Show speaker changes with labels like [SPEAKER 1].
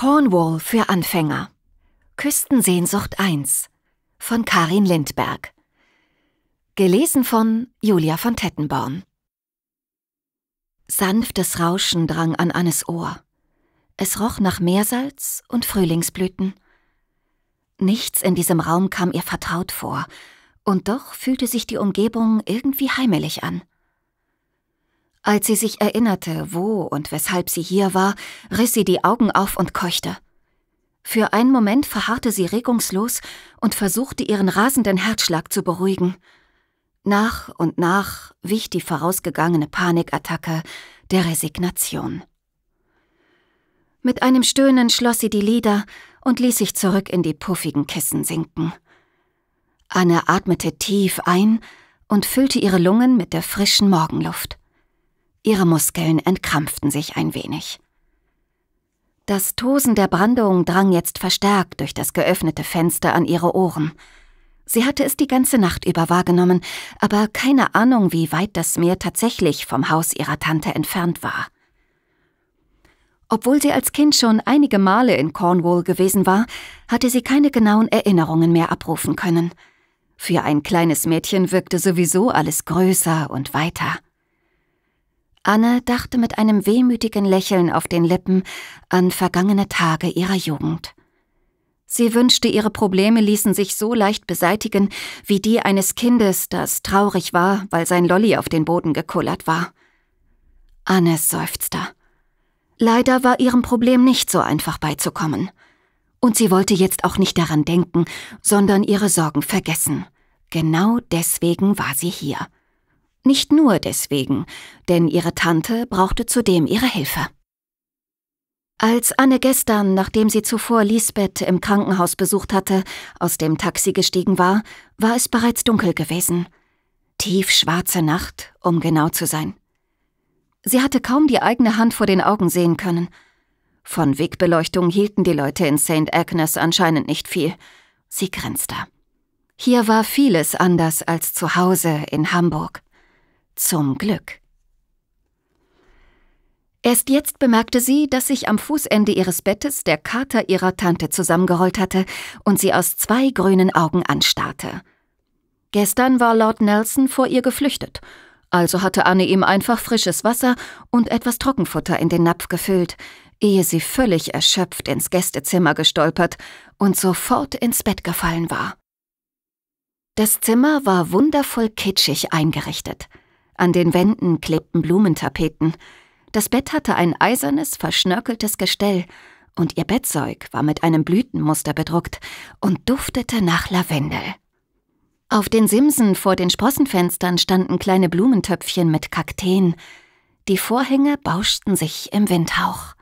[SPEAKER 1] Cornwall für Anfänger. Küstensehnsucht 1 von Karin Lindberg. Gelesen von Julia von Tettenborn. Sanftes Rauschen drang an Annes Ohr. Es roch nach Meersalz und Frühlingsblüten. Nichts in diesem Raum kam ihr vertraut vor, und doch fühlte sich die Umgebung irgendwie heimelig an. Als sie sich erinnerte, wo und weshalb sie hier war, riss sie die Augen auf und keuchte. Für einen Moment verharrte sie regungslos und versuchte, ihren rasenden Herzschlag zu beruhigen. Nach und nach wich die vorausgegangene Panikattacke der Resignation. Mit einem Stöhnen schloss sie die Lider und ließ sich zurück in die puffigen Kissen sinken. Anne atmete tief ein und füllte ihre Lungen mit der frischen Morgenluft. Ihre Muskeln entkrampften sich ein wenig. Das Tosen der Brandung drang jetzt verstärkt durch das geöffnete Fenster an ihre Ohren. Sie hatte es die ganze Nacht über wahrgenommen, aber keine Ahnung, wie weit das Meer tatsächlich vom Haus ihrer Tante entfernt war. Obwohl sie als Kind schon einige Male in Cornwall gewesen war, hatte sie keine genauen Erinnerungen mehr abrufen können. Für ein kleines Mädchen wirkte sowieso alles größer und weiter. Anne dachte mit einem wehmütigen Lächeln auf den Lippen an vergangene Tage ihrer Jugend. Sie wünschte, ihre Probleme ließen sich so leicht beseitigen wie die eines Kindes, das traurig war, weil sein Lolli auf den Boden gekullert war. Anne seufzte. Leider war ihrem Problem nicht so einfach beizukommen. Und sie wollte jetzt auch nicht daran denken, sondern ihre Sorgen vergessen. Genau deswegen war sie hier. Nicht nur deswegen, denn ihre Tante brauchte zudem ihre Hilfe. Als Anne gestern, nachdem sie zuvor Lisbeth im Krankenhaus besucht hatte, aus dem Taxi gestiegen war, war es bereits dunkel gewesen. Tiefschwarze Nacht, um genau zu sein. Sie hatte kaum die eigene Hand vor den Augen sehen können. Von Wegbeleuchtung hielten die Leute in St. Agnes anscheinend nicht viel. Sie grinste. Hier war vieles anders als zu Hause in Hamburg. Zum Glück. Erst jetzt bemerkte sie, dass sich am Fußende ihres Bettes der Kater ihrer Tante zusammengerollt hatte und sie aus zwei grünen Augen anstarrte. Gestern war Lord Nelson vor ihr geflüchtet, also hatte Anne ihm einfach frisches Wasser und etwas Trockenfutter in den Napf gefüllt, ehe sie völlig erschöpft ins Gästezimmer gestolpert und sofort ins Bett gefallen war. Das Zimmer war wundervoll kitschig eingerichtet – an den Wänden klebten Blumentapeten. Das Bett hatte ein eisernes, verschnörkeltes Gestell, und ihr Bettzeug war mit einem Blütenmuster bedruckt und duftete nach Lavendel. Auf den Simsen vor den Sprossenfenstern standen kleine Blumentöpfchen mit Kakteen. Die Vorhänge bauschten sich im Windhauch.